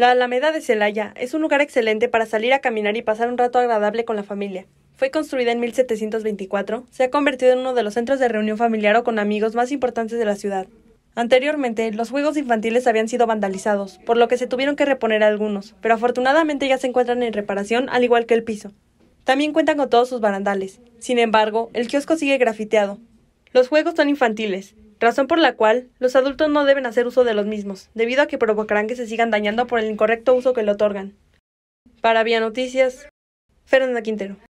La Alameda de Celaya es un lugar excelente para salir a caminar y pasar un rato agradable con la familia. Fue construida en 1724, se ha convertido en uno de los centros de reunión familiar o con amigos más importantes de la ciudad. Anteriormente, los juegos infantiles habían sido vandalizados, por lo que se tuvieron que reponer algunos, pero afortunadamente ya se encuentran en reparación, al igual que el piso. También cuentan con todos sus barandales. Sin embargo, el kiosco sigue grafiteado. Los juegos son infantiles, razón por la cual los adultos no deben hacer uso de los mismos, debido a que provocarán que se sigan dañando por el incorrecto uso que le otorgan. Para Vía Noticias, Fernanda Quintero.